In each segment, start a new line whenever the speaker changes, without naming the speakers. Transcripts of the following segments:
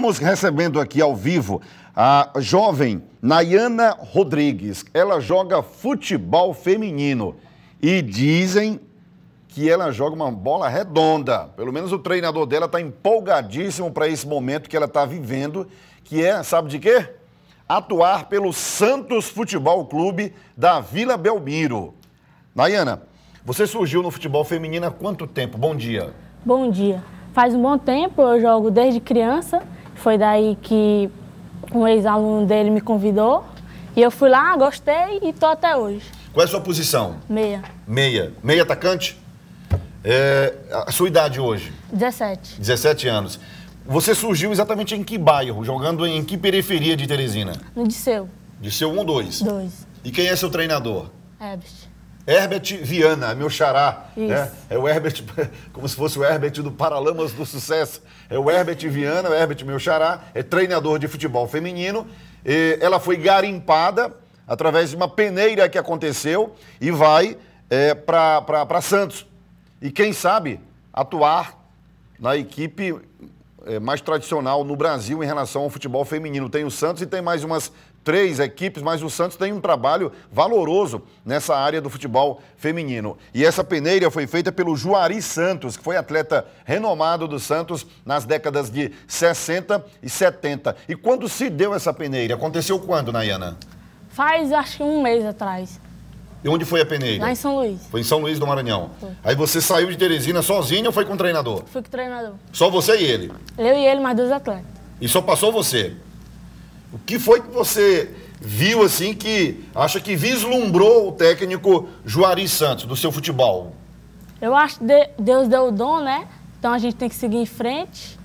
Estamos recebendo aqui ao vivo a jovem Nayana Rodrigues. Ela joga futebol feminino e dizem que ela joga uma bola redonda. Pelo menos o treinador dela está empolgadíssimo para esse momento que ela está vivendo, que é, sabe de quê? Atuar pelo Santos Futebol Clube da Vila Belmiro. Nayana, você surgiu no futebol feminino há quanto tempo? Bom dia.
Bom dia. Faz um bom tempo, eu jogo desde criança foi daí que um ex-aluno dele me convidou e eu fui lá, gostei e tô até hoje.
Qual é a sua posição? Meia. Meia. Meia atacante? É, a sua idade hoje?
17.
17 anos. Você surgiu exatamente em que bairro? Jogando em que periferia de Teresina? No Disseu. Disseu 1 ou 2? 2. E quem é seu treinador? Herbert. Herbert Viana, meu xará. Né? É o Herbert, como se fosse o Herbert do Paralamas do Sucesso. É o Herbert Viana, o Herbert, meu xará, é treinador de futebol feminino. ela foi garimpada através de uma peneira que aconteceu e vai é, para Santos. E quem sabe atuar na equipe é, mais tradicional no Brasil em relação ao futebol feminino. Tem o Santos e tem mais umas três equipes, mas o Santos tem um trabalho valoroso nessa área do futebol feminino. E essa peneira foi feita pelo Juari Santos, que foi atleta renomado do Santos nas décadas de 60 e 70. E quando se deu essa peneira? Aconteceu quando, Nayana?
Faz acho que um mês atrás.
E onde foi a peneira? Lá em São Luís. Foi em São Luís do Maranhão. Foi. Aí você saiu de Teresina sozinha ou foi com o treinador?
Fui com o treinador.
Só você e ele?
Eu e ele, mais dois atletas.
E só passou você? O que foi que você viu assim que acha que vislumbrou o técnico Juari Santos do seu futebol?
Eu acho que Deus deu o dom, né? Então a gente tem que seguir em frente.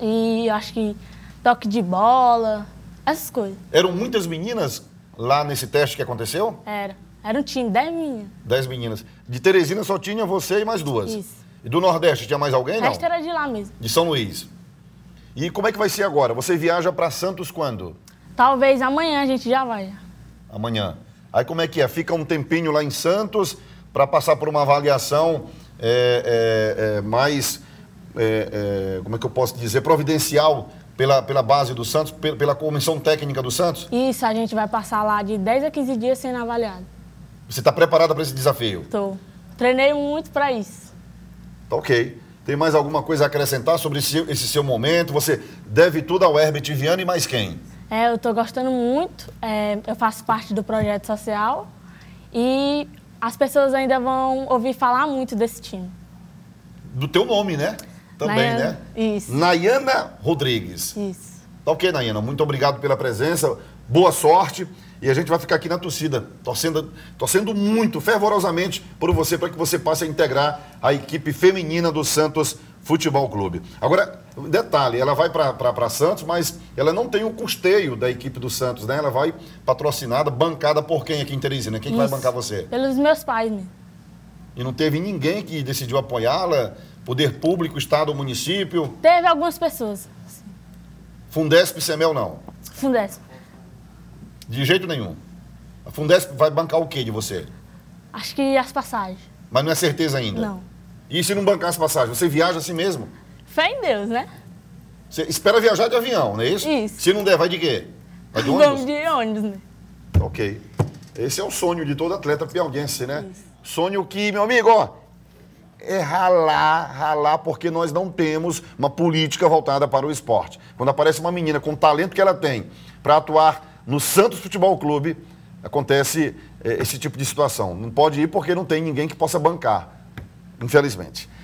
E acho que toque de bola, essas coisas.
Eram muitas meninas lá nesse teste que aconteceu?
Era. Era um time, dez meninas.
Dez meninas. De Teresina só tinha você e mais duas? Isso. E do Nordeste tinha mais alguém? O resto não? era de lá mesmo. De São Luís? E como é que vai ser agora? Você viaja para Santos quando?
Talvez amanhã a gente já vai.
Amanhã. Aí como é que é? Fica um tempinho lá em Santos para passar por uma avaliação é, é, é, mais, é, é, como é que eu posso dizer, providencial pela, pela base do Santos, pela, pela comissão técnica do Santos?
Isso, a gente vai passar lá de 10 a 15 dias sendo avaliado.
Você está preparada para esse desafio?
Estou. Treinei muito para isso.
Tá ok. Tem mais alguma coisa a acrescentar sobre esse seu momento? Você deve tudo ao Herbert Viana e mais quem?
É, eu estou gostando muito. É, eu faço parte do projeto social e as pessoas ainda vão ouvir falar muito desse time.
Do teu nome, né? Também, Nayana, né? Isso. Nayana Rodrigues. Isso. Tá ok, Naina. Muito obrigado pela presença. Boa sorte. E a gente vai ficar aqui na torcida, torcendo, torcendo muito, fervorosamente por você, para que você passe a integrar a equipe feminina do Santos Futebol Clube. Agora, detalhe, ela vai para Santos, mas ela não tem o custeio da equipe do Santos, né? Ela vai patrocinada, bancada por quem aqui em Teresina? Quem que vai bancar você?
Pelos meus pais, né?
E não teve ninguém que decidiu apoiá-la? Poder público, Estado, município?
Teve algumas pessoas.
Fundesp e Semel não. Fundesp. De jeito nenhum. A Fundesp vai bancar o que de você?
Acho que as passagens.
Mas não é certeza ainda? Não. E se não bancar as passagens? Você viaja assim mesmo?
Fé em Deus, né?
Você espera viajar de avião, não é isso? Isso. Se não der, vai de quê? Vai de ônibus? Vamos
de ônibus, né?
Ok. Esse é o sonho de todo atleta piaudiense, né? Isso. Sonho que, meu amigo, ó, é ralar, ralar, porque nós não temos uma política voltada para o esporte. Quando aparece uma menina com o talento que ela tem para atuar no Santos Futebol Clube, acontece eh, esse tipo de situação. Não pode ir porque não tem ninguém que possa bancar, infelizmente.